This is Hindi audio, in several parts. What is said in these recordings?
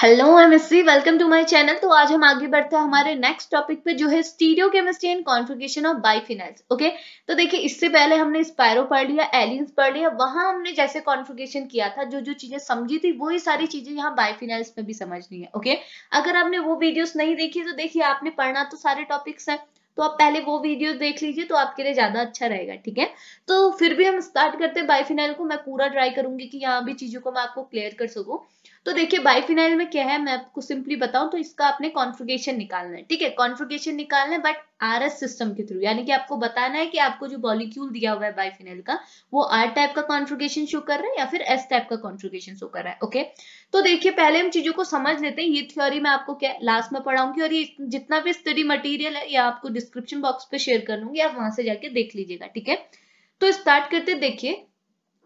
hello I MSc welcome to my channel तो आज हम आगे बढ़ते हैं हमारे नेक्स्ट टॉपिक पे जो है stereochemistry and configuration of biphenyls okay तो देखिए इससे पहले हमने स्पायरो पढ़ लिया एलियंस पढ़ लिया वहां हमने जैसे कॉन्फ़िगरेशन किया था जो जो चीजें समझी थी वही सारी चीजें यहाँ बाईफिनाइल्स में भी समझनी है ओके अगर आपने वो वीडियोज नहीं देखी तो देखिए आपने पढ़ना तो सारे टॉपिक्स हैं तो आप पहले वो वीडियो देख लीजिए तो आपके लिए ज्यादा अच्छा रहेगा ठीक है तो फिर भी हम स्टार्ट करते हैं बाइफिनाइल को मैं पूरा ट्राई करूंगी कि यहाँ भी चीजों को मैं आपको क्लियर कर सकूँ तो देखिए बाइफिनाइल में क्या है मैं आपको सिंपली बताऊं तो इसका आपने कॉन्फ्रिगेशन निकालना है ठीक है कॉन्फ्रिगेशन निकालना है बट आर सिस्टम के थ्रू यानी कि आपको बताना है कि आपको जो मॉलिक्यूल दिया हुआ है बाइफिनाइल का वो आर टाइप का कॉन्फ्रिगेशन शो कर रहा है या फिर एस टाइप का कॉन्फ्रिगेशन शो कर रहा है ओके तो देखिए पहले हम चीजों को समझ लेते हैं ये थ्योरी मैं आपको क्या लास्ट में पढ़ाऊंगी और ये जितना भी स्टडी मटीरियल है ये आपको डिस्क्रिप्शन बॉक्स पे शेयर कर लूंगी आप वहां से जाके देख लीजिएगा ठीक है तो स्टार्ट करते देखिए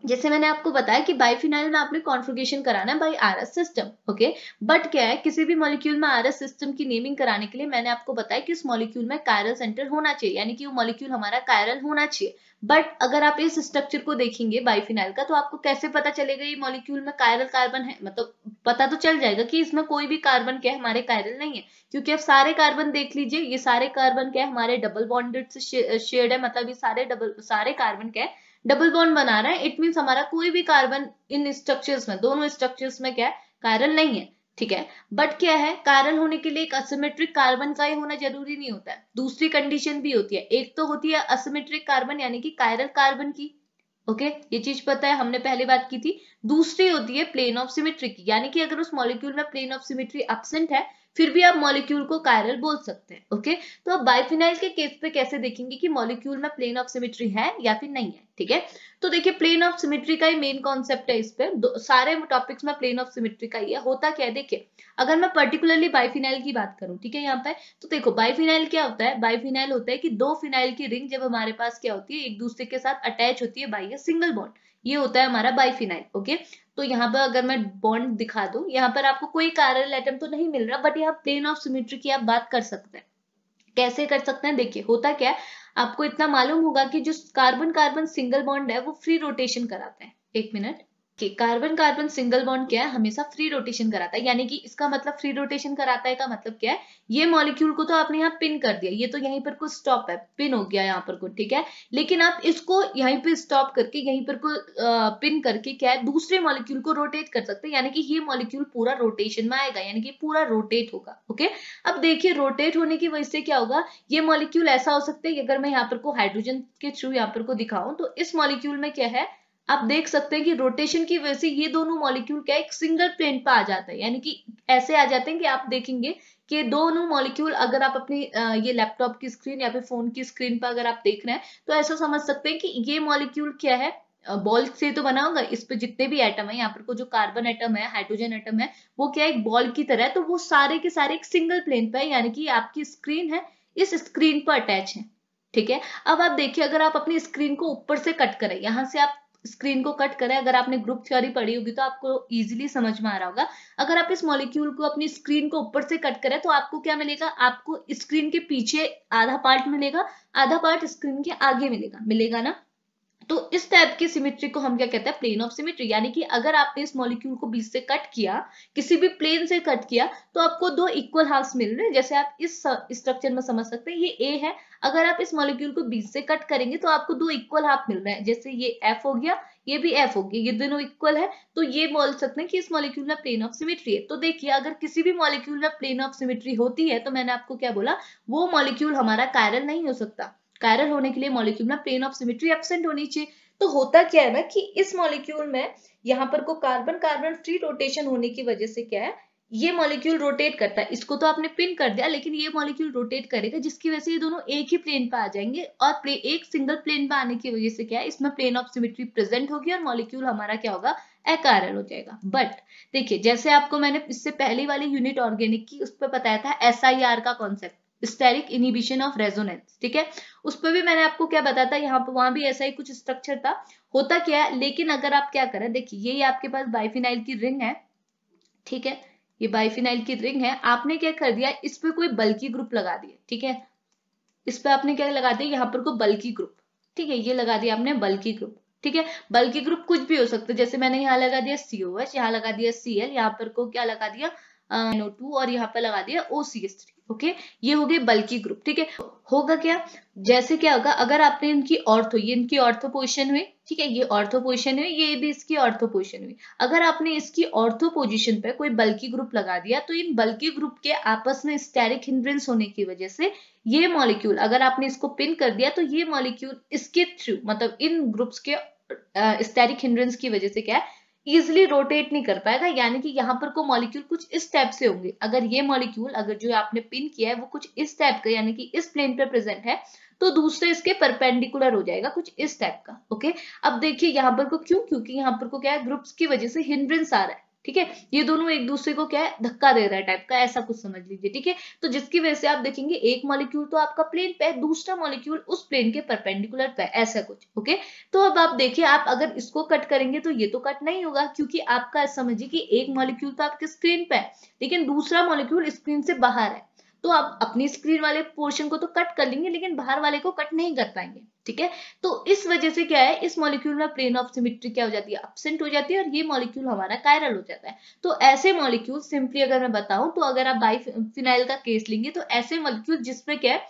जैसे मैंने आपको बताया कि बाईफिनाइल में आपने कॉन्फ्रिगेशन कराना है by R S system okay but क्या है किसी भी मॉलिक्यूल में आर एस सिस्टम की नेमिंग कराने के लिए मैंने आपको बताया कि उस मॉलिक्यूल में कायरल सेंटर होना चाहिए यानी कि वो मॉलिक्यूल हमारा कायरल होना चाहिए बट अगर आप इस स्ट्रक्चर को देखेंगे बाईफिनाइल का तो आपको कैसे पता चलेगा ये मॉलिक्यूल में कायरल कार्बन है मतलब पता तो चल जाएगा कि इसमें कोई भी कार्बन क्या हमारे कायरल नहीं है क्योंकि आप सारे कार्बन देख लीजिए ये सारे कार्बन क्या हमारे डबल बॉन्डेड से शेड है मतलब ये सारे डबल सारे कार्बन क्या है डबल बॉन्ड बना रहा है इट मीन हमारा कोई भी कार्बन इन स्ट्रक्चर्स में दोनों स्ट्रक्चर्स में क्या है कायरल नहीं है ठीक है बट क्या है कायरल होने के लिए एक असिमेट्रिक कार्बन का ही होना जरूरी नहीं होता है दूसरी कंडीशन भी होती है एक तो होती है असिमेट्रिक कार्बन यानी कि कायरल कार्बन की ओके ये चीज पता है हमने पहले बात की थी दूसरी होती है प्लेन ऑफ सिमेट्री की यानी कि अगर उस मॉलिक्यूल में प्लेन ऑफ सिमेट्री एबसेंट है फिर भी आप मॉलिक्यूल को कायरल बोल सकते हैं ओके तो आप बाइफिनाइल के केस पे कैसे देखेंगे कि मॉलिक्यूल में प्लेन ऑफ सिमिट्री है या फिर नहीं है ठीक है तो देखिए प्लेन ऑफ सिमिट्री का ही मेन कॉन्सेप्ट है इस पे सारे टॉपिक्स में प्लेन ऑफ सिमिट्री का ही है होता क्या है देखिए अगर मैं पर्टिकुलरली बाइफिनाइल की बात करूं ठीक है यहाँ पे तो देखो बाइफिनाइल क्या होता है बाइफिनाइल होता है कि दो फिनाइल की रिंग जब हमारे पास क्या होती है एक दूसरे के साथ अटैच होती है बाई सिंगल बॉन्ड ये होता है हमारा बाइफिनाइल ओके तो यहाँ पर अगर मैं बॉन्ड दिखा दू यहाँ पर आपको कोई कारल एटम तो नहीं मिल रहा बट यहाँ प्लेन ऑफ सिमेट्री की आप बात कर सकते हैं कैसे कर सकते हैं देखिए होता क्या है आपको इतना मालूम होगा कि जो कार्बन कार्बन सिंगल बॉन्ड है वो फ्री रोटेशन कराते हैं एक मिनट कि कार्बन कार्बन सिंगल बॉन्ड क्या है हमेशा फ्री रोटेशन कराता है यानी कि इसका मतलब फ्री रोटेशन कराता है का मतलब क्या है ये मॉलिक्यूल को तो आपने यहाँ पिन कर दिया ये तो यहीं पर कुछ स्टॉप है पिन हो गया यहाँ पर कुछ ठीक है लेकिन आप इसको यहीं पर स्टॉप करके यहीं पर को पिन करके क्या है दूसरे मॉलिक्यूल को रोटेट कर सकते हैं यानी कि ये मॉलिक्यूल पूरा रोटेशन में आएगा यानी कि पूरा रोटेट होगा ओके अब देखिए रोटेट होने की वजह से क्या होगा ये मॉलिक्यूल ऐसा हो सकता है अगर मैं यहाँ पर को हाइड्रोजन के थ्रू यहाँ पर को दिखाऊं तो इस मॉलिक्यूल में क्या है आप देख सकते हैं कि रोटेशन की वजह से ये दोनों मॉलिक्यूल क्या एक सिंगल प्लेन पर आ जाता है यानी कि ऐसे आ जाते हैं कि आप देखेंगे कि दोनों मॉलिक्यूल अगर आप अपनी ये लैपटॉप की स्क्रीन या फिर फोन की स्क्रीन पर अगर आप देख रहे हैं तो ऐसा समझ सकते हैं कि ये मॉलिक्यूल क्या है बॉल से तो बना होगा इस पर जितने भी एटम है यहाँ पर को जो कार्बन एटम है हाइड्रोजन एटम है वो क्या है एक बॉल की तरह है तो वो सारे के सारे एक सिंगल प्लेन पे है यानी कि आपकी स्क्रीन है इस स्क्रीन पर अटैच है ठीक है अब आप देखिए अगर आप अपनी स्क्रीन को ऊपर से कट करें यहाँ से आप स्क्रीन को कट करें अगर आपने ग्रुप थ्योरी पढ़ी होगी तो आपको इजीली समझ में आ रहा होगा अगर आप इस मॉलिक्यूल को अपनी स्क्रीन को ऊपर से कट करें तो आपको क्या मिलेगा आपको स्क्रीन के पीछे आधा पार्ट मिलेगा आधा पार्ट स्क्रीन के आगे मिलेगा मिलेगा ना तो इस टाइप की सिमिट्री को हम क्या कहते हैं प्लेन ऑफ सिमिट्री यानी कि अगर आपने इस मॉलिक्यूल को बीच से कट किया किसी भी प्लेन से कट किया तो आपको दो इक्वल हाफ्स मिल रहे हैं जैसे आप इस स्ट्रक्चर में समझ सकते हैं ये ए है अगर आप इस मॉलिक्यूल को बीच से कट करेंगे तो आपको दो इक्वल हाफ मिल रहे हैं जैसे ये एफ हो गया ये भी एफ हो गया ये दोनों इक्वल है तो ये बोल सकते हैं कि इस मॉलिक्यूल में प्लेन ऑफ सिमिट्री है तो देखिए अगर किसी भी मॉलिक्यूल में प्लेन ऑफ सिमिट्री होती है तो मैंने आपको क्या बोला वो मॉलिक्यूल हमारा कायरल नहीं हो सकता कायरल होने के लिए मॉलिक्यूल में प्लेन ऑफ सिमिट्री एबसेंट होनी चाहिए तो होता क्या है ना कि इस मॉलिक्यूल में यहाँ पर को कार्बन कार्बन फ्री रोटेशन होने की वजह से क्या है ये मॉलिक्यूल रोटेट करता है इसको तो आपने पिन कर दिया लेकिन ये मॉलिक्यूल रोटेट करेगा जिसकी वजह से ये दोनों एक ही प्लेन पर आ जाएंगे और प्ले, एक सिंगल प्लेन पर आने की वजह से क्या है इसमें प्लेन ऑफ सिमिट्री प्रेजेंट होगी और मॉलिक्यूल हमारा क्या होगा एकारल हो जाएगा बट देखिए जैसे आपको मैंने इससे पहले वाली यूनिट ऑर्गेनिक की उस पर बताया था एस का concept steric inhibition of resonance ठीक है उस पर भी मैंने आपको क्या बताया था यहाँ पर वहां भी ऐसा ही कुछ स्ट्रक्चर था होता क्या है लेकिन अगर आप क्या करें देखिए ये, ये आपके पास बाइफिनाइल की रिंग है ठीक है ये बाइफिनाइल की रिंग है आपने क्या कर दिया इस पर कोई बल्की ग्रुप लगा दिए ठीक है इस पर आपने क्या लगा दिया यहाँ पर कोई बल्की ग्रुप ठीक है ये लगा दिया आपने बल्की ग्रुप ठीक है बल्कि ग्रुप कुछ भी हो सकता है जैसे मैंने यहाँ लगा दिया सीओ एच यहाँ लगा दिया सीएल यहाँ पर को क्या लगा दिया एनओ टू और यहाँ पर लगा दिया O C S three okay ये हो गए बल्कि ग्रुप ठीक है होगा क्या जैसे क्या होगा अगर आपने इनकी ऑर्थो ये इनकी ऑर्थो पोजिशन हुई ठीक है ये ऑर्थो पोजिशन हुई ये भी इसकी ऑर्थो पोजिशन हुई अगर आपने इसकी ऑर्थो पोजिशन पर कोई बल्कि ग्रुप लगा दिया तो इन बल्कि ग्रुप के आपस में स्टेरिक हिंड्रेंस होने की वजह से ये मॉलिक्यूल अगर आपने इसको पिन कर दिया तो ये मॉलिक्यूल इसके थ्रू मतलब इन ग्रुप्स के स्टेरिक हिंड्रेंस की वजह से क्या है इजिली रोटेट नहीं कर पाएगा यानी कि यहाँ पर को मॉलिक्यूल कुछ इस टाइप से होंगे अगर ये मॉलिक्यूल अगर जो आपने पिन किया है वो कुछ इस टाइप का यानी कि इस प्लेन पर प्रेजेंट है तो दूसरे इसके परपेंडिकुलर हो जाएगा कुछ इस टाइप का ओके अब देखिए यहाँ पर को क्यों क्योंकि यहाँ पर को क्या है ग्रुप्स की वजह से हिंड्रेंस आ रहा है ठीक है ये दोनों एक दूसरे को क्या है धक्का दे रहा है टाइप का ऐसा कुछ समझ लीजिए ठीक है तो जिसकी वजह से आप देखेंगे एक मॉलिक्यूल तो आपका प्लेन पे है दूसरा मॉलिक्यूल उस प्लेन के परपेंडिकुलर पे ऐसा कुछ ओके तो अब आप देखिए आप अगर इसको कट करेंगे तो ये तो कट नहीं होगा क्योंकि आपका समझिए कि एक मॉलिक्यूल तो आपके स्क्रीन पे है लेकिन दूसरा मॉलिक्यूल स्क्रीन से बाहर है तो आप अपनी स्क्रीन वाले पोर्शन को तो कट कर लेंगे लेकिन बाहर वाले को कट नहीं कर पाएंगे ठीक है तो इस वजह से क्या है इस मॉलिक्यूल में प्लेन ऑफ सिमिट्री क्या हो जाती है अपसेंट हो जाती है और ये मॉलिक्यूल हमारा कायरल हो जाता है तो ऐसे मॉलिक्यूल सिंपली अगर मैं बताऊं तो अगर आप बाई फिनाइल का केस लेंगे तो ऐसे मॉलिक्यूल जिसमें क्या है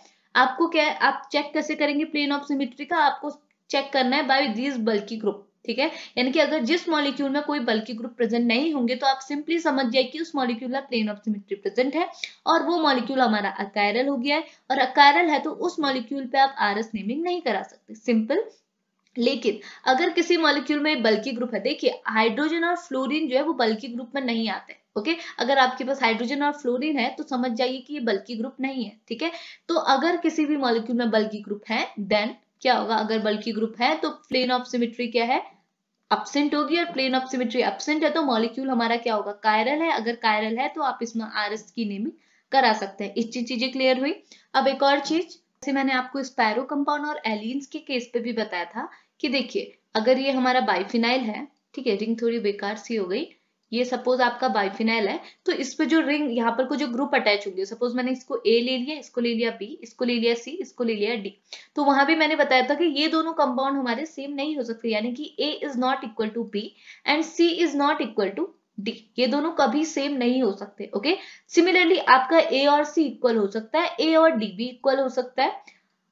आपको क्या है आप चेक कैसे करेंगे प्लेन ऑफ सिमिट्री का आपको चेक करना है बाय दीज बल्कि ग्रुप ठीक है यानी कि अगर जिस मॉलिक्यूल में कोई बल्कि ग्रुप प्रेजेंट नहीं होंगे तो आप सिंपली समझ जाए कि उस मॉलिक्यूल का प्लेन ऑफ सिमेट्री प्रेजेंट है और वो मॉलिक्यूल हमारा अकायरल हो गया है और अकायरल है तो उस मॉलिक्यूल पे आप आर नेमिंग नहीं करा सकते सिंपल लेकिन अगर किसी मॉलिक्यूल में बल्कि ग्रुप है देखिए हाइड्रोजन और फ्लोरीन जो है वो बल्कि ग्रुप में नहीं आते ओके अगर आपके पास हाइड्रोजन और फ्लोरीन है तो समझ जाइए कि ये बल्कि ग्रुप नहीं है ठीक है तो अगर किसी भी मॉलिक्यूल में बल्कि ग्रुप है देन क्या होगा अगर बल्कि ग्रुप है तो प्लेन ऑफ सिमिट्री क्या है अपसेंट होगी और प्लेन ऑफ सिमिट्री अपसेंट है तो मॉलिक्यूल हमारा क्या होगा कायरल है अगर कायरल है तो आप इसमें आर की नेमिंग करा सकते हैं चीज चीजें क्लियर हुई अब एक और चीज जैसे मैंने आपको स्पायरो कंपाउंड और एलियंस के केस पे भी बताया था कि देखिए अगर ये हमारा बाइफिनाइल है ठीक है रिंग थोड़ी बेकार सी हो गई ये सपोज आपका बाइफिनाइल है तो इस पे जो रिंग यहाँ पर को जो ग्रुप अटैच होंगे सपोज मैंने इसको ए ले लिया इसको ले लिया बी इसको ले लिया सी इसको ले लिया डी तो वहां भी मैंने बताया था कि ये दोनों कंपाउंड हमारे सेम नहीं हो सकते यानी कि A is not equal to B and C is not equal to D ये दोनों कभी सेम नहीं हो सकते ओके सिमिलरली आपका ए और सी इक्वल हो सकता है ए और डी भी इक्वल हो सकता है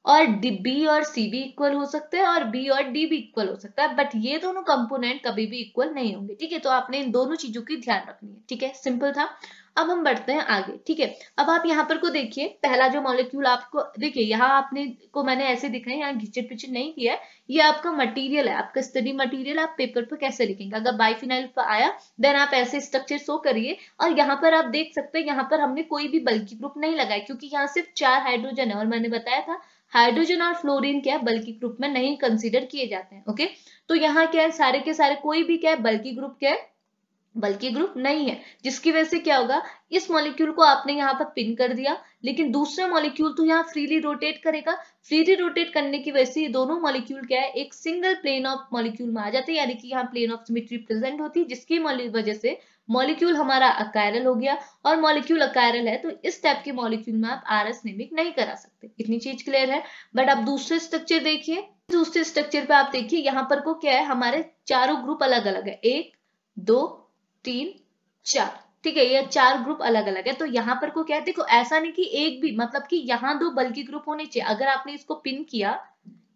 और बी और सी भी इक्वल हो सकते हैं और बी और डी भी इक्वल हो सकता है बट ये दोनों कंपोनेंट कभी भी इक्वल नहीं होंगे ठीक है तो आपने इन दोनों चीजों की ध्यान रखनी है ठीक है सिंपल था अब हम बढ़ते हैं आगे ठीक है अब आप यहाँ पर को देखिए पहला जो मॉलिक्यूल आपको देखिए यहाँ आपने को मैंने ऐसे दिखा है यहाँ घिचड़ पिचड़ नहीं किया है ये आपका मटेरियल है आपका स्टडी मटेरियल आप पेपर पर कैसे लिखेंगे अगर बाइफिनाइल पर आया देन आप ऐसे स्ट्रक्चर शो करिए और यहाँ पर आप देख सकते हैं यहाँ पर हमने कोई भी बल्कि ग्रुप नहीं लगाया क्योंकि यहाँ सिर्फ चार हाइड्रोजन है और मैंने बताया था हाइड्रोजन और फ्लोरीन क्या है बल्कि ग्रुप में नहीं कंसिडर किए जाते हैं ओके तो यहाँ क्या है सारे के सारे कोई भी क्या है बल्कि ग्रुप क्या है बल्कि ग्रुप नहीं है जिसकी वजह से क्या होगा इस मॉलिक्यूल को आपने यहाँ पर पिन कर दिया लेकिन दूसरा मॉलिक्यूल तो यहाँ फ्रीली रोटेट करेगा फ्रीली रोटेट करने की वजह से ये दोनों मॉलिक्यूल क्या है एक सिंगल प्लेन ऑफ मॉलिक्यूल में आ जाते हैं यानी कि यहाँ प्लेन ऑफ सिमिट्री प्रेजेंट होती है जिसकी वजह से मॉलिक्यूल हमारा अकायरल हो गया और मॉलिक्यूल अकायरल है तो इस टाइप के मॉलिक्यूल में आप आर एस नेमिक नहीं करा सकते इतनी चीज क्लियर है बट आप दूसरे स्ट्रक्चर देखिए दूसरे स्ट्रक्चर पे आप देखिए यहाँ पर को क्या है हमारे चारों ग्रुप अलग अलग है एक दो तीन चार ठीक है ये चार ग्रुप अलग अलग है तो यहाँ पर को क्या है देखो ऐसा नहीं कि एक भी मतलब कि यहाँ दो बल्कि ग्रुप होने चाहिए अगर आपने इसको पिन किया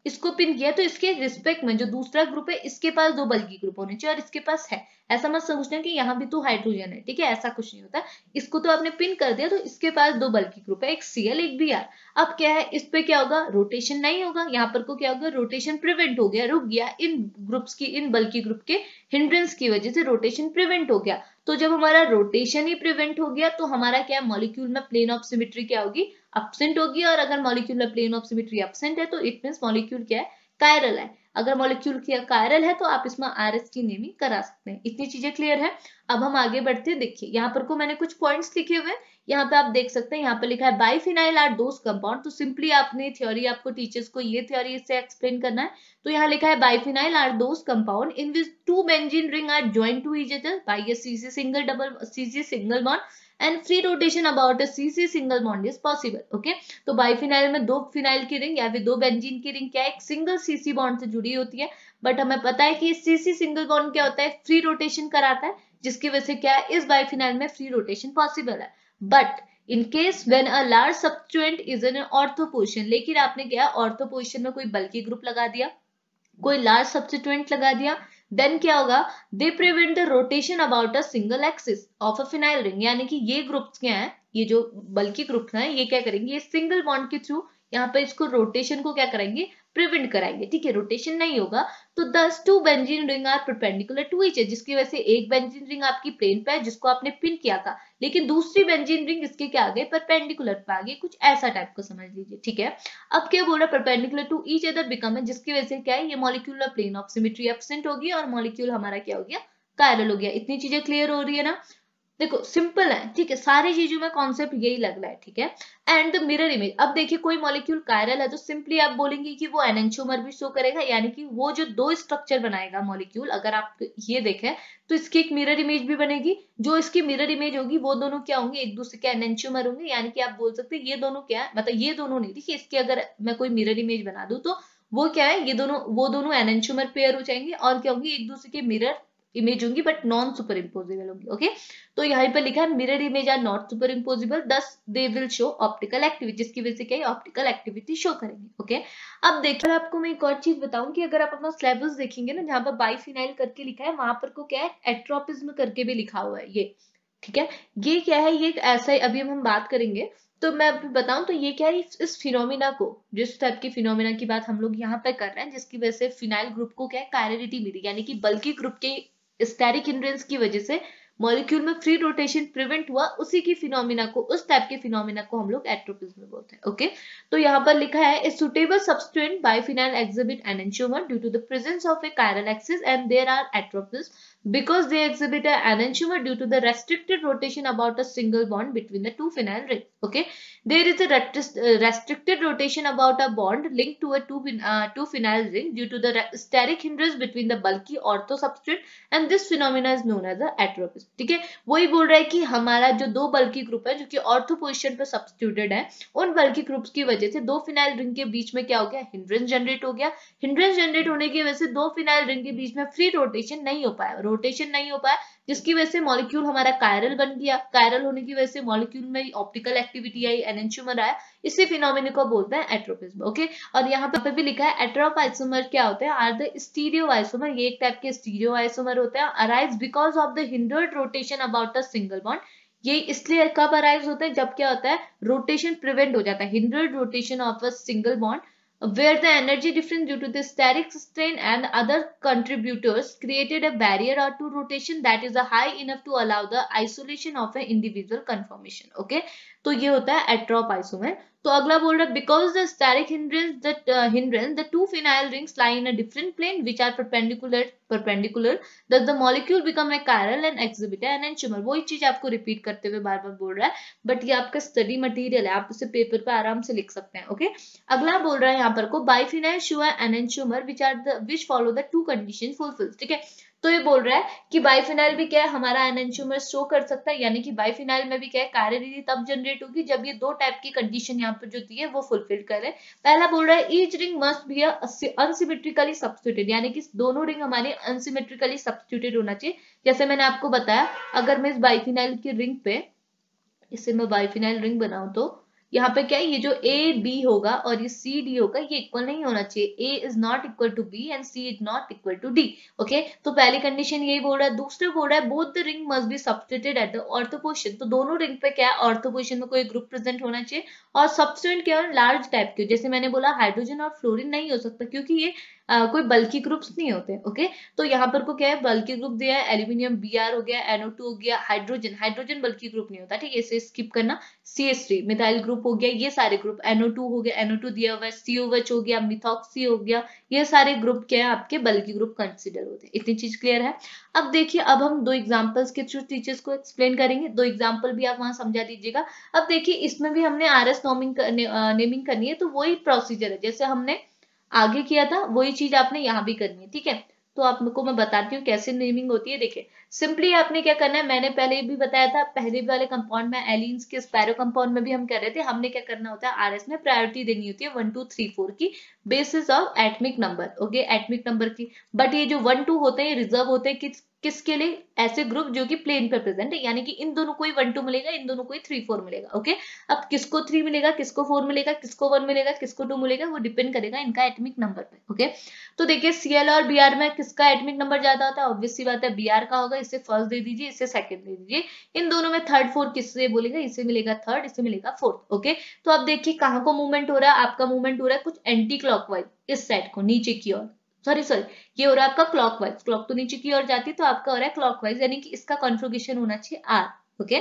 इसको पिन किया तो इसके रिस्पेक्ट में जो दूसरा ग्रुप है इसके पास दो बल्कि ग्रुप होने चाहिए और इसके पास है ऐसा मत समझना कि यहाँ भी तो हाइड्रोजन है ठीक है ऐसा कुछ नहीं होता इसको तो आपने पिन कर दिया तो इसके पास दो बल्कि ग्रुप है एक सीएल एक बी अब क्या है इस पे क्या होगा रोटेशन नहीं होगा यहाँ पर को क्या होगा रोटेशन प्रिवेंट हो गया रुक गया इन ग्रुप्स की इन बल्कि ग्रुप के हिंड्रेंस की वजह से रोटेशन प्रिवेंट हो गया तो जब हमारा रोटेशन ही प्रिवेंट हो गया तो हमारा क्या मॉलिक्यूल में प्लेन ऑफ सिमिट्री क्या होगी अपसेंट होगी और अगर मॉलिक्यूल में प्लेन ऑफ सिमिट्री अपसेंट है तो इट मीन मॉलिक्यूल क्या है कायरल है अगर मॉलिक्यूल क्या कायरल है तो आप इसमें आर एस की नेमिंग करा सकते हैं इतनी चीजें क्लियर है अब हम आगे बढ़ते हैं देखिए यहाँ पर को मैंने कुछ पॉइंट्स लिखे हुए हैं यहाँ पे आप देख सकते हैं यहाँ पे लिखा है बाईफिनाइल आर दोज कंपाउंड तो सिंपली आपने थ्योरी आपको टीचर्स को ये थ्योरी इससे एक्सप्लेन करना है तो यहाँ लिखा है biphenyl are those compound in which two benzene ring are join to each other by a CC single double CC single bond and free rotation about CC single bond is possible okay तो बाइफिनाइल में दो फिनाइल की रिंग या फिर दो बेंजीन की रिंग क्या एक सिंगल सीसी बॉन्ड से जुड़ी होती है बट हमें पता है कि सीसी सिंगल बॉन्ड क्या होता है फ्री रोटेशन कराता है जिसकी वजह से क्या है इस बाइफिनाइल में फ्री रोटेशन पॉसिबल है but in case when a large substituent is in ortho position लेकिन आपने क्या ऑर्थो पोजिशन में कोई बल्कि ग्रुप लगा दिया कोई लार्ज सब्सिट्यूएंट लगा दिया देन क्या होगा they prevent the rotation about a single axis of a phenyl ring यानी कि ये ग्रुप्स क्या है ये जो बल्कि ग्रुप हैं ये क्या करेंगे ये सिंगल बॉन्ड के थ्रू यहाँ पर इसको रोटेशन को क्या करेंगे प्रिवेंट कराएंगे ठीक है रोटेशन नहीं होगा तो thus two benzene ring are perpendicular to each है जिसकी वजह से एक बेंजीन रिंग आपकी प्लेन पे है जिसको आपने पिन किया था लेकिन दूसरी बेंजीन रिंग इसके क्या आ गए परपेंडिकुलर पे आ कुछ ऐसा टाइप को समझ लीजिए ठीक है अब क्या बोल रहा है perpendicular to each other become है जिसकी वजह से क्या है ये molecular plane of symmetry absent होगी और मॉलिक्यूल हमारा क्या हो गया कायरल हो गया इतनी चीजें क्लियर हो रही है ना देखो सिंपल है ठीक है सारे चीजों में कॉन्सेप्ट यही लग रहा है ठीक है एंड द मिरर इमेज अब देखिए कोई मॉलिक्यूल कायरल है तो सिंपली आप बोलेंगे कि वो एनेंशोमर भी शो करेगा यानी कि वो जो दो स्ट्रक्चर बनाएगा मॉलिक्यूल अगर आप ये देखें तो इसकी एक मिरर इमेज भी बनेगी जो इसकी मिरर इमेज होगी वो दोनों क्या होंगे एक दूसरे के एनेंशोमर होंगे यानी कि आप बोल सकते ये दोनों क्या है मतलब ये दोनों नहीं देखिए इसकी अगर मैं कोई मिरर इमेज बना दू तो वो क्या है ये दोनों वो दोनों एनेंशोमर पेयर हो जाएंगे और क्या होंगे एक दूसरे के मिरर इमेज होंगी बट नॉन सुपर इम्पोजिबल होंगी ओके तो यहाँ पर लिखा है mirror image are not superimposable thus they will show optical activity जिसकी वजह से क्या ऑप्टिकल एक्टिविटी शो करेंगे ओके अब देखिए आपको मैं एक और चीज बताऊं कि अगर आप अपना सिलेबस देखेंगे ना जहाँ पर बाईफिनाइल करके लिखा है वहां पर को क्या है एट्रोपिज्म करके भी लिखा हुआ है ये ठीक है ये क्या है ये ऐसा ही अभी हम बात करेंगे तो मैं बताऊं तो ये क्या है इस फिनोमिना को जिस टाइप की फिनोमिना की बात हम लोग यहाँ पर कर रहे हैं जिसकी वजह से फिनाइल ग्रुप को क्या है कायरिटी मिली यानी कि बल्कि ग्रुप के स्टेरिक हिंड्रेंस की वजह से मॉलिक्यूल में फ्री रोटेशन प्रिवेंट हुआ उसी की फिनोमिना को उस टाइप के फिनोमिना को हम लोग एट्रोपिज्म बोलते हैं ओके तो यहाँ पर लिखा है a suitable substituent biphenyl exhibit an due to the presence of a chiral axis and there are atropism because they exhibit an due to the restricted rotation about a single bond between the two phenyl ring okay There is a uh, restricted rotation about a bond linked to a two, uh, two phenyl ring due to the steric hindrance between the bulky ortho substrate and this phenomena is known as atropism ठीक है वही बोल रहा है कि हमारा जो दो बल्कि ग्रुप है जो कि ऑर्थो पोजिशन पर सब्सटीट्यूटेड है उन बल्कि ग्रुप्स की वजह से दो फिनाइल रिंग के बीच में क्या हो गया हिंड्रेंस जनरेट हो गया हिंड्रेंस जनरेट होने की वजह से दो फिनाइल रिंग के बीच में फ्री रोटेशन नहीं हो पाया रोटेशन नहीं हो पाया जिसकी वजह से मॉलिक्यूल हमारा कायरल बन गया कायरल होने की वजह से मॉलिक्यूल में ऑप्टिकल एक्टिविटी आई डायडेंट आया इसी फिनोमिन को बोलते हैं एट्रोपिज्म ओके और यहाँ पे भी लिखा है एट्रोप आइसोमर क्या होते हैं आर द स्टीरियो आइसोमर ये एक टाइप के स्टीरियो आइसोमर होते हैं arise because of the hindered rotation about a single bond ये इसलिए कब अराइज होते हैं जब क्या होता है रोटेशन प्रिवेंट हो जाता है hindered rotation of a single bond where the energy difference due to the steric strain and other contributors created a barrier or to rotation that is high enough to allow the isolation of an individual conformation okay तो ये होता है एट्रॉप आइसोमर तो अगला बोल रहा है because the steric hindrance that hindrance the two phenyl rings lie in a different plane which are perpendicular perpendicular thus the molecule become a chiral and exhibit an enantiomer वही चीज आपको रिपीट करते हुए बार बार बोल रहा है बट ये आपका स्टडी मटीरियल है आप उसे पेपर पर आराम से लिख सकते हैं ओके अगला बोल रहा है यहाँ पर को फिनाइल शुआ enantiomer which are the which follow the two condition fulfils ठीक है तो ये बोल रहा है कि बाइफिनाइल भी क्या है हमारा एनएनच्यूमर शो कर सकता है यानी कि बाइफिनाइल में भी क्या है कार्यनिधि तब जनरेट होगी जब ये दो टाइप की कंडीशन यहाँ पर जो दी है वो फुलफिल करे पहला बोल रहा है each ring must be unsymmetrically substituted यानी कि दोनों रिंग हमारे अनसिमेट्रिकली सब्सटीट्यूटेड होना चाहिए जैसे मैंने आपको बताया अगर मैं इस बाइफिनाइल की रिंग पे इससे मैं बाइफिनाइल रिंग बनाऊ तो यहाँ पे क्या है ये जो ए बी होगा और ये सी डी होगा ये इक्वल नहीं होना चाहिए A is not equal to B and C is not equal to D okay तो पहली कंडीशन यही बोल रहा है दूसरे बोल रहा है both the ring must be substituted at the ortho position तो दोनों रिंग पे क्या है ऑर्थो पोजिशन में कोई ग्रुप प्रेजेंट होना चाहिए और सब्सटेंट क्या है लार्ज टाइप के जैसे मैंने बोला हाइड्रोजन और फ्लोरिन नहीं हो सकता क्योंकि ये आ, कोई बल्कि ग्रुप्स नहीं होते ओके तो यहाँ पर को क्या है बल्कि ग्रुप दिया है एल्यूमिनियम बी हो गया एनओ हो गया हाइड्रोजन हाइड्रोजन बल्कि ग्रुप नहीं होता ठीक है इसे स्किप करना C S three methyl group हो गया ये सारे ग्रुप एनओ हो गया एनओ दिया हुआ है सीओएच हो गया मिथॉक्सी हो गया ये सारे ग्रुप क्या है आपके बल्कि ग्रुप कंसिडर होते हैं इतनी चीज क्लियर है अब देखिए अब हम दो एग्जाम्पल्स के थ्रू टीचर्स को एक्सप्लेन करेंगे दो एग्जाम्पल भी आप वहां समझा दीजिएगा अब देखिए इसमें भी हमने आर एस नॉमिंग नेमिंग करनी है तो वही प्रोसीजर है जैसे हमने आगे किया था वही चीज आपने यहाँ भी करनी है ठीक है तो आपको मैं बताती हूँ कैसे नेमिंग होती है देखिए सिंपली आपने क्या करना है मैंने पहले भी बताया था पहले वाले कंपाउंड में एलिन के स्पैरो कंपाउंड में भी हम कर रहे थे हमने क्या करना होता है आरएस में प्रायोरिटी देनी होती है वन टू थ्री फोर की basis of atomic number okay atomic number की बट ये जो वन टू होते हैं रिजर्व होते हैं किस किसके लिए ऐसे ग्रुप जो कि प्लेन पर प्रेजेंट है यानी कि इन दोनों को ही वन टू मिलेगा इन दोनों को ही थ्री फोर मिलेगा ओके अब किसको थ्री मिलेगा किसको फोर मिलेगा किसको वन मिलेगा किसको टू मिलेगा वो डिपेंड करेगा इनका एटमिक नंबर पे ओके तो देखिए सीएल और बी में किसका एटमिक नंबर ज्यादा होता है ऑब्वियस बात है बी का होगा इसे फर्स्ट दे दीजिए इसे सेकंड दे दीजिए इन दोनों में थर्ड फोर्थ किससे बोलेगा इसे मिलेगा थर्ड इसे मिलेगा फोर्थ ओके तो आप देखिए कहाँ को मूवमेंट हो रहा है आपका मूवमेंट हो रहा है कुछ एंटी क्लॉक इस साइड को नीचे की ओर सॉरी सॉरी ये हो रहा है आपका क्लॉक वाइज क्लॉक तो नीचे की ओर जाती है तो आपका हो रहा है क्लॉक वाइज यानी कि इसका कॉन्फ्रोगेशन होना चाहिए आर ओके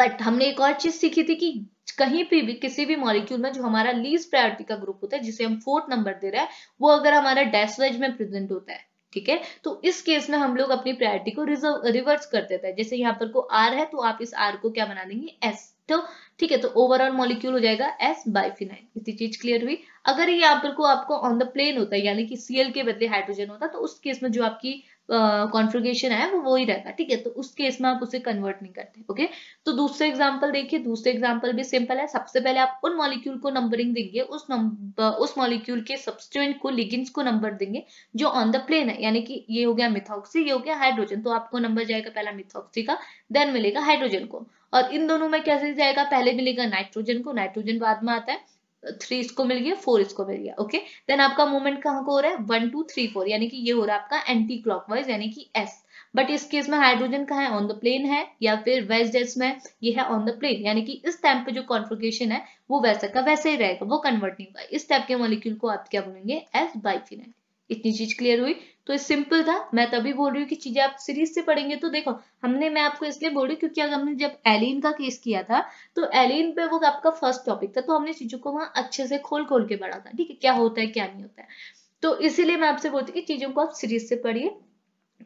बट हमने एक और चीज सीखी थी कि कहीं पे भी किसी भी मॉलिक्यूल में जो हमारा लीज प्रायोरिटी का ग्रुप होता है जिसे हम फोर्थ नंबर दे रहे हैं वो अगर हमारा डैश वेज में प्रेजेंट होता है ठीक है तो इस केस में हम लोग अपनी प्रायोरिटी को रिजर्व रिवर्स कर देता है जैसे यहाँ पर को आर है तो आप इस आर को क्या बना देंगे एस तो ठीक है तो ओवरऑल मॉलिक्यूल हो जाएगा एस बाइफिनाइल इतनी चीज क्लियर हुई अगर ये यहाँ पर को आपको ऑन द प्लेन होता है यानी कि सीएल के बदले हाइड्रोजन होता तो उस केस में जो आपकी कॉन्फ्रिगेशन uh, है वो वही रहता ठीक है तो उस केस में आप उसे कन्वर्ट नहीं करते ओके तो दूसरा एग्जाम्पल देखिए दूसरे एग्जाम्पल भी सिंपल है सबसे पहले आप उन मॉलिक्यूल को नंबरिंग देंगे उस नंबर उस मॉलिक्यूल के सब्सटेंट को लिगिंस को नंबर देंगे जो ऑन द प्लेन है यानी कि ये हो गया मिथॉक्सी ये हो गया हाइड्रोजन तो आपको नंबर जाएगा पहला मिथॉक्सी का देन मिलेगा हाइड्रोजन को और इन दोनों में कैसे जाएगा पहले मिलेगा नाइट्रोजन को नाइट्रोजन बाद में आता है थ्री इसको मिल गया फोर इसको मिल गया ओके देन आपका मूवमेंट कहाँ को हो रहा है वन टू थ्री फोर यानी कि ये हो रहा है आपका एंटी वाइज यानी कि एस बट इस केस में हाइड्रोजन कहा है ऑन द प्लेन है या फिर वेस्ट डेस्ट में ये है ऑन द प्लेन यानी कि इस टाइम पे जो कॉन्फ्लिकेशन है वो वैसा का वैसे ही रहेगा वो कन्वर्ट नहीं होगा इस टाइप के मॉलिक्यूल को आप क्या बोलेंगे एस बाइफिनाइल इतनी चीज क्लियर हुई तो सिंपल था मैं तभी बोल रही हूँ कि चीजें आप सीरीज से पढ़ेंगे तो देखो हमने मैं आपको इसलिए बोल रही हूँ क्योंकि अगर हमने जब एलिन का केस किया था तो एलिन पे वो आपका फर्स्ट टॉपिक था तो हमने चीजों को वहां अच्छे से खोल खोल के पढ़ा था ठीक है क्या होता है क्या नहीं होता है तो इसीलिए मैं आपसे बोलती हूँ कि चीजों को आप सीरीज से पढ़िए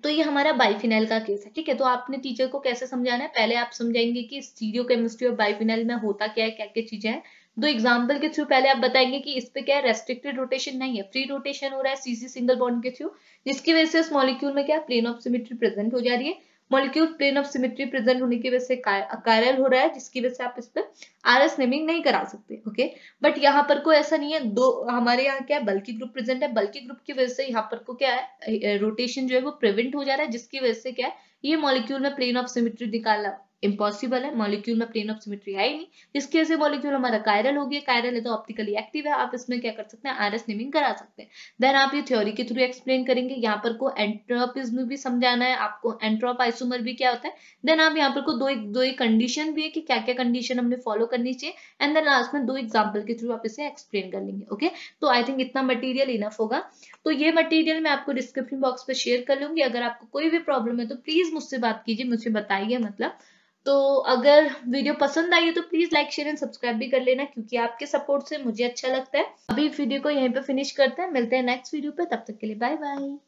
तो ये हमारा बाइफिनाइल का केस है ठीक है तो आपने टीचर को कैसे समझाना है पहले आप समझाएंगे कि स्टीरियो केमिस्ट्री और बाइफिनाइल में होता क्या है क्या क्या चीजें हैं दो तो एग्जाम्पल के थ्रू पहले आप बताएंगे कि इस पे क्या है रेस्ट्रिक्टेड रोटेशन नहीं है फ्री रोटेशन हो रहा है सीसी सिंगल बॉन्ड के थ्रू जिसकी वजह से उस मॉलिक्यूल में क्या प्लेन ऑफ सिमिट्री प्रेजेंट हो जा रही है molecule plane of symmetry present होने की वजह से कायरल हो रहा है जिसकी वजह से आप इस पर आर एस नेमिंग नहीं करा सकते ओके बट यहाँ पर कोई ऐसा नहीं है दो हमारे यहाँ क्या है बल्कि ग्रुप प्रेजेंट है बल्कि ग्रुप की वजह से यहाँ पर को क्या है रोटेशन जो है वो प्रिवेंट हो जा रहा है जिसकी वजह से क्या है ये मॉलिक्यूल में प्लेन ऑफ सिमिट्री निकालना इम्पॉसिबल है मॉलिक्यूल में प्लेन ऑफ सिमेट्री है ही नहीं जिसकी वजह से मॉलिक्यूल हमारा कायरल हो गया कायरल है तो ऑप्टिकली एक्टिव है आप इसमें क्या कर सकते हैं आर एस नेमिंग करा सकते हैं देन आप ये थ्योरी के थ्रू एक्सप्लेन करेंगे यहाँ पर को एंट्रोपिज्म भी समझाना है आपको एंट्रोप आइसोमर भी क्या होता है देन आप यहाँ पर को दो एक दो एक कंडीशन भी है कि क्या क्या कंडीशन हमने फॉलो करनी चाहिए एंड देन लास्ट में दो एग्जाम्पल के थ्रू आप इसे एक्सप्लेन कर लेंगे ओके तो आई थिंक इतना मटीरियल इनफ होगा तो ये मटीरियल मैं आपको डिस्क्रिप्शन बॉक्स पर शेयर कर लूंगी अगर आपको कोई भी प्रॉब्लम है तो प्लीज मुझसे बात कीजिए मुझे बताइए मतलब तो अगर वीडियो पसंद आई हो तो please like share and subscribe भी कर लेना क्योंकि आपके सपोर्ट से मुझे अच्छा लगता है अभी वीडियो को यहीं पे फिनिश करते हैं मिलते हैं नेक्स्ट वीडियो पे तब तक के लिए बाय बाय